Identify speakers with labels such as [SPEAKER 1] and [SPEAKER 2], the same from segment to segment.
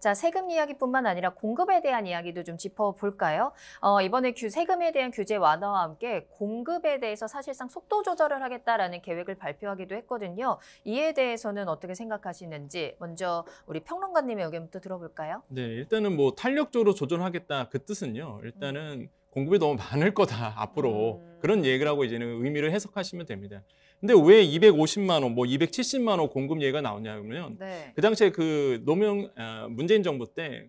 [SPEAKER 1] 자, 세금 이야기뿐만 아니라 공급에 대한 이야기도 좀 짚어볼까요? 어, 이번에 규, 세금에 대한 규제 완화와 함께 공급에 대해서 사실상 속도 조절을 하겠다라는 계획을 발표하기도 했거든요. 이에 대해서는 어떻게 생각하시는지 먼저 우리 평론가님의 의견부터 들어볼까요?
[SPEAKER 2] 네, 일단은 뭐 탄력적으로 조절하겠다 그 뜻은요. 일단은 음. 공급이 너무 많을 거다 앞으로 음. 그런 얘기라고 이제는 의미를 해석하시면 됩니다. 근데 왜 250만 원, 뭐 270만 원 공급 얘기가 나오냐면 네. 그 당시에 그 노무현 어, 문재인 정부 때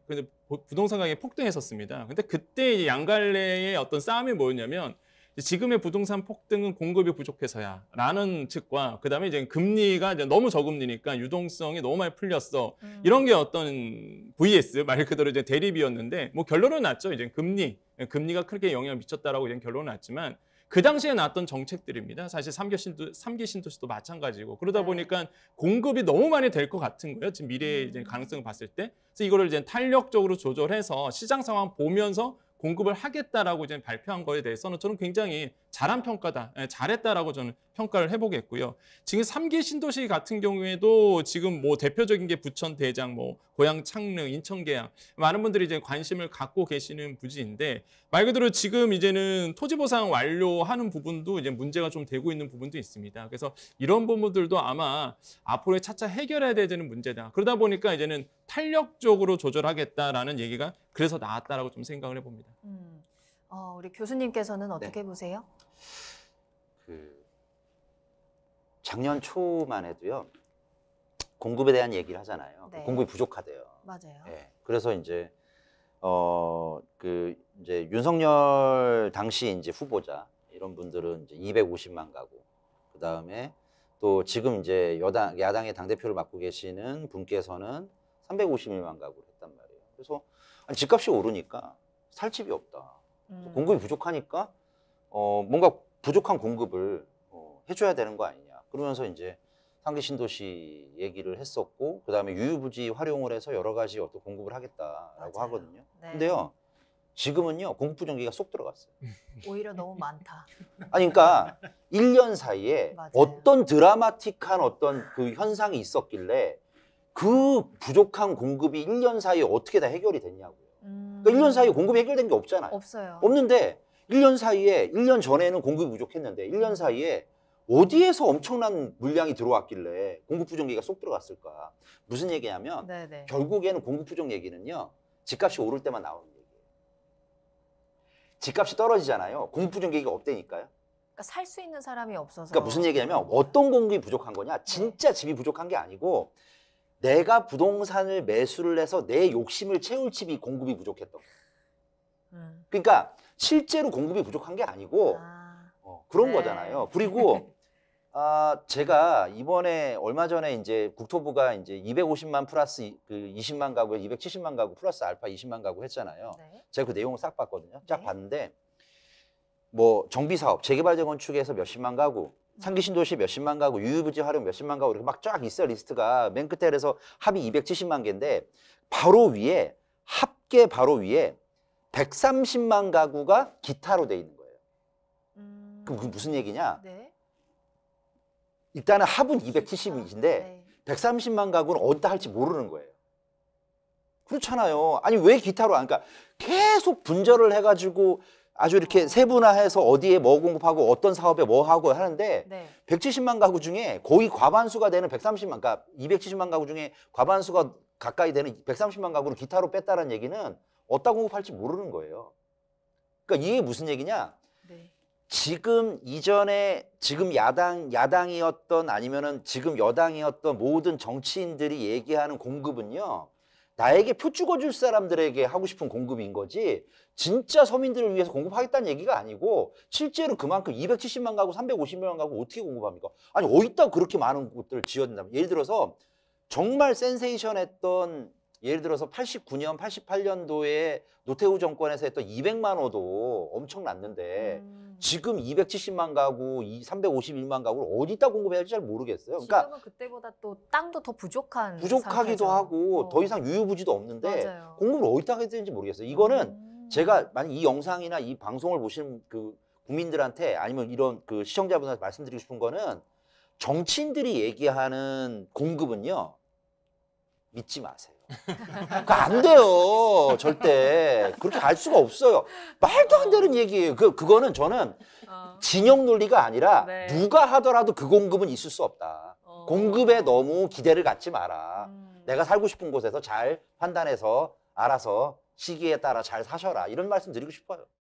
[SPEAKER 2] 부동산 가격이 폭등했었습니다. 근데 그때 양갈래의 어떤 싸움이 뭐였냐면 지금의 부동산 폭등은 공급이 부족해서야라는 측과 그다음에 이제 금리가 이제 너무 저금리니까 유동성이 너무 많이 풀렸어 음. 이런 게 어떤 vs 말 그대로 이제 대립이었는데 뭐 결론은 났죠 이제 금리 금리가 크게 영향을 미쳤다라고 이제 결론은 났지만 그 당시에 나왔던 정책들입니다. 사실 삼기 신도, 3기 신도시도 마찬가지고 그러다 네. 보니까 공급이 너무 많이 될 것 같은 거예요. 지금 미래의 이제 음. 가능성을 봤을 때. 그래서 이거를 이제 탄력적으로 조절해서 시장 상황 보면서 공급을 하겠다라고 이제 발표한 거에 대해서는 저는 굉장히 잘한 평가다, 예, 잘했다라고 저는 평가를 해보겠고요. 지금 3개 신도시 같은 경우에도 지금 뭐 대표적인 게 부천, 대장, 뭐고향 창릉, 인천, 계양 많은 분들이 이제 관심을 갖고 계시는 부지인데 말 그대로 지금 이제는 토지 보상 완료하는 부분도 이제 문제가 좀 되고 있는 부분도 있습니다. 그래서 이런 부분들도 아마 앞으로 차차 해결해야 되는 문제다. 그러다 보니까 이제는 탄력적으로 조절하겠다라는 얘기가 그래서 나왔다라고 좀 생각을 해봅니다.
[SPEAKER 1] 음, 어, 우리 교수님께서는 네. 어떻게 네. 보세요?
[SPEAKER 2] 그 작년
[SPEAKER 1] 초만 해도요 공급에 대한 얘기를 하잖아요. 그 네. 공급이 부족하대요. 맞아요. 예. 그래서 이제 어 그 이제 윤석열 당시 이제 후보자 이런 분들은 이제 250만 가구 그 다음에 또 지금 이제 여당 야당의 당 대표를 맡고 계시는 분께서는 351만 가구를 했단 말이에요. 그래서 아니, 집값이 오르니까 살 집이 없다. 음. 공급이 부족하니까 어 뭔가 부족한 공급을 어, 해줘야 되는 거 아니냐. 그러면서 이제 상기 신도시 얘기를 했었고 그다음에 유유부지 활용을 해서 여러 가지 어떤 공급을 하겠다라고 맞아요. 하거든요. 네. 근데요. 지금은요. 공급부정기가쏙 들어갔어요. 오히려 너무 많다. 아니 그러니까 1년 사이에 맞아요. 어떤 드라마틱한 어떤 그 현상이 있었길래 그 부족한 공급이 1년 사이에 어떻게 다 해결이 됐냐고요. 그러니까 음... 그러니까 1년 사이에 공급이 해결된 게 없잖아요. 없어요. 없는데 1년 사이에 1년 전에는 공급이 부족했는데 1년 음. 사이에 어디에서 엄청난 물량이 들어왔길래 공급 부족 얘기가 쏙 들어갔을까? 무슨 얘기냐면 네네. 결국에는 공급 부족 얘기는요. 집값이 오를 때만 나오는 얘기예요. 집값이 떨어지잖아요. 공급 부족 얘기가 없대니까요. 그러니까 살 수 있는 사람이 없어서. 그러니까 무슨 얘기냐면 음. 어떤 공급이 부족한 거냐? 네. 진짜 집이 부족한 게 아니고 내가 부동산을 매수를 해서 내 욕심을 채울 집이 공급이 부족했던 거예요. 음. 그러니까 실제로 공급이 부족한 게 아니고 아. 어, 그런 네. 거잖아요. 그리고 아, 제가 이번에 얼마 전에 이제 국토부가 이제 250만 플러스 이- 그 20만 가구, 에 270만 가구 플러스 알파 20만 가구 했잖아요. 네. 제가 그 내용을 싹 봤거든요. 쫙 네. 봤는데 뭐 정비 사업, 재개발 재건축에서 몇십만 가구, 상기 신도시 몇십만 가구, 유유부지 활용 몇십만 가구 이렇게 막 쫙 있어요 리스트가 맨 끝에 그래서 합이 270만 개인데 바로 위에 합계 바로 위에 130만 가구가 기타로 돼 있는 거예요. 음, 그럼 그게 무슨 얘기냐? 네. 일단은 합은 272인데 네. 130만 가구는 어디다 할지 모르는 거예요. 그렇잖아요. 아니 왜 기타로 안 그러니까 계속 분절을 해 가지고 아주 이렇게 어. 세분화해서 어디에 뭐 공급하고 어떤 사업에 뭐 하고 하는데 네. 170만 가구 중에 거의 과반수가 되는 130만 그러니까 270만 가구 중에 과반수가 가까이 되는 130만 가구를 기타로 뺐다는 얘기는 어디다 공급할지 모르는 거예요. 그러니까 이게 무슨 얘기냐? 지금 이전에 지금 야당 야당이었던 아니면은 지금 여당이었던 모든 정치인들이 얘기하는 공급은요. 나에게 표 찍어줄 사람들에게 하고 싶은 공급인 거지 진짜 서민들을 위해서 공급하겠다는 얘기가 아니고 실제로 그만큼 270만 가구 350만 가구 어떻게 공급합니까? 아니 어디다 그렇게 많은 곳들을 지어었다 예를 들어서 정말 센세이션했던 예를 들어서 89년, 88년도에 노태우 정권에서 했던 200만 호도 엄청났는데 음. 지금 270만 가구, 351만 가구를 어디다 공급해야 할지 잘 모르겠어요. 그러니까 지금은 그때보다 또 땅도 더 부족한 부족하기도 상태죠. 하고 어. 더 이상 유유부지도 없는데 맞아요. 공급을 어디다 해야 되는지 모르겠어요. 이거는 음. 제가 만약 이 영상이나 이 방송을 보시는 그 국민들한테 아니면 이런 그 시청자분한테 말씀드리고 싶은 거는 정치인들이 얘기하는 공급은요 믿지 마세요. 그안 돼요. 절대. 그렇게 알 수가 없어요. 말도 안 되는 얘기예요. 그, 그거는 저는 어. 진영 논리가 아니라 네. 누가 하더라도 그 공급은 있을 수 없다. 어. 공급에 너무 기대를 갖지 마라. 음. 내가 살고 싶은 곳에서 잘 판단해서 알아서 시기에 따라 잘 사셔라. 이런 말씀 드리고 싶어요.